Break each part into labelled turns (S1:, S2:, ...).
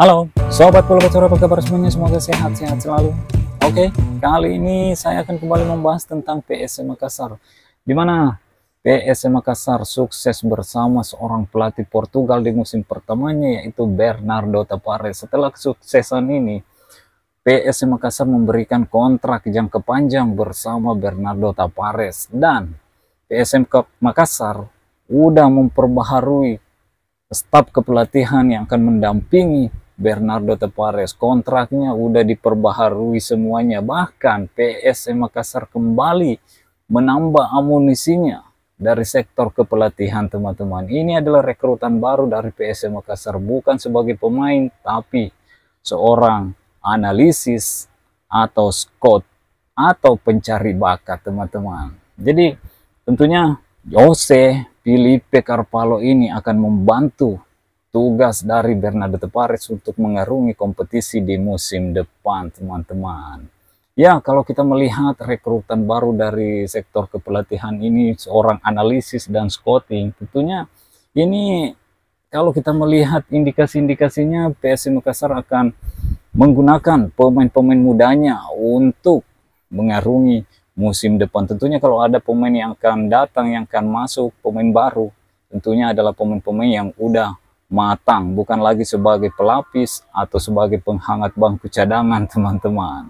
S1: Halo, sobat Pulau Kecora, apa kabar semuanya? Semoga sehat-sehat selalu. Oke, okay, kali ini saya akan kembali membahas tentang PSM Makassar. Di mana PSM Makassar sukses bersama seorang pelatih Portugal di musim pertamanya yaitu Bernardo Tapares. Setelah kesuksesan ini, PSM Makassar memberikan kontrak jangka panjang bersama Bernardo Tapares dan PSM Makassar udah memperbaharui staf kepelatihan yang akan mendampingi Bernardo Tepares. Kontraknya udah diperbaharui semuanya. Bahkan PSM Makassar kembali menambah amunisinya dari sektor kepelatihan teman-teman. Ini adalah rekrutan baru dari PSM Makassar. Bukan sebagai pemain, tapi seorang analisis atau scout atau pencari bakat teman-teman. Jadi tentunya Jose Filipe Carvalho ini akan membantu tugas dari Bernardo Paris untuk mengarungi kompetisi di musim depan teman-teman. Ya, kalau kita melihat rekrutan baru dari sektor kepelatihan ini, seorang analisis dan scouting, tentunya ini kalau kita melihat indikasi-indikasinya psm Makassar akan menggunakan pemain-pemain mudanya untuk mengarungi musim depan. Tentunya kalau ada pemain yang akan datang, yang akan masuk, pemain baru, tentunya adalah pemain-pemain yang udah matang, bukan lagi sebagai pelapis atau sebagai penghangat bangku cadangan, teman-teman.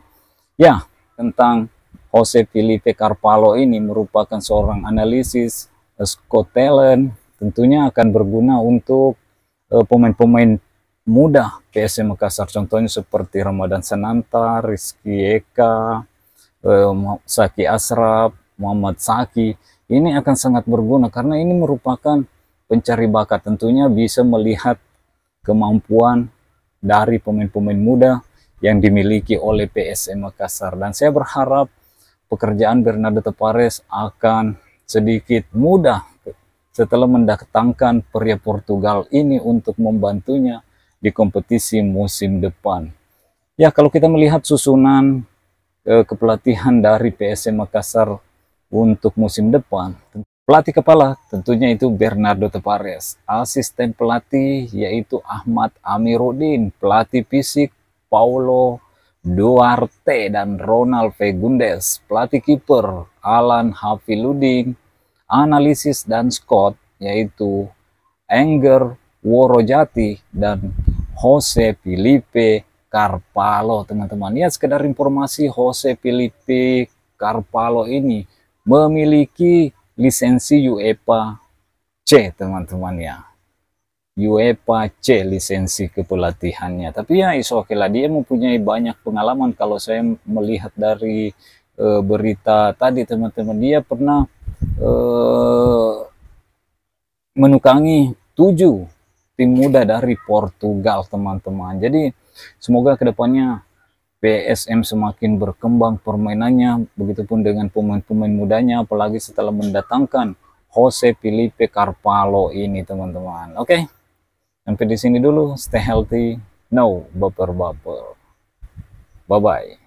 S1: Ya, tentang Jose Felipe Carvalho ini merupakan seorang analisis eh, Scott Talent, tentunya akan berguna untuk eh, pemain-pemain uh, muda PSM Makassar contohnya seperti Ramadan Sananta, Rizky Eka, uh, Saki Asraf, Muhammad Saki ini akan sangat berguna karena ini merupakan pencari bakat tentunya bisa melihat kemampuan dari pemain-pemain muda yang dimiliki oleh PSM Makassar dan saya berharap pekerjaan Bernardo Tavares akan sedikit mudah setelah mendatangkan pria Portugal ini untuk membantunya di kompetisi musim depan. Ya kalau kita melihat susunan eh, kepelatihan dari PSM Makassar untuk musim depan Pelatih kepala tentunya itu Bernardo Tavares, asisten pelatih yaitu Ahmad Amiruddin, pelatih fisik Paulo Duarte dan Ronald Fegundes, pelatih kiper Alan Hafiluddin, analisis dan Scott yaitu Enger Worojati dan Jose Felipe Carpalo teman-teman ya sekedar informasi Jose Felipe Carpalo ini memiliki lisensi UEFA C teman-teman ya UEFA C lisensi kepelatihannya tapi ya is okay lah dia mempunyai banyak pengalaman kalau saya melihat dari e, berita tadi teman-teman dia pernah e, menukangi tujuh tim muda dari Portugal teman-teman jadi semoga kedepannya PSM semakin berkembang permainannya, begitupun dengan pemain-pemain mudanya, apalagi setelah mendatangkan Jose Felipe Carvalho ini, teman-teman. Oke, okay? sampai di sini dulu. Stay healthy, no baper-baper. Bye-bye.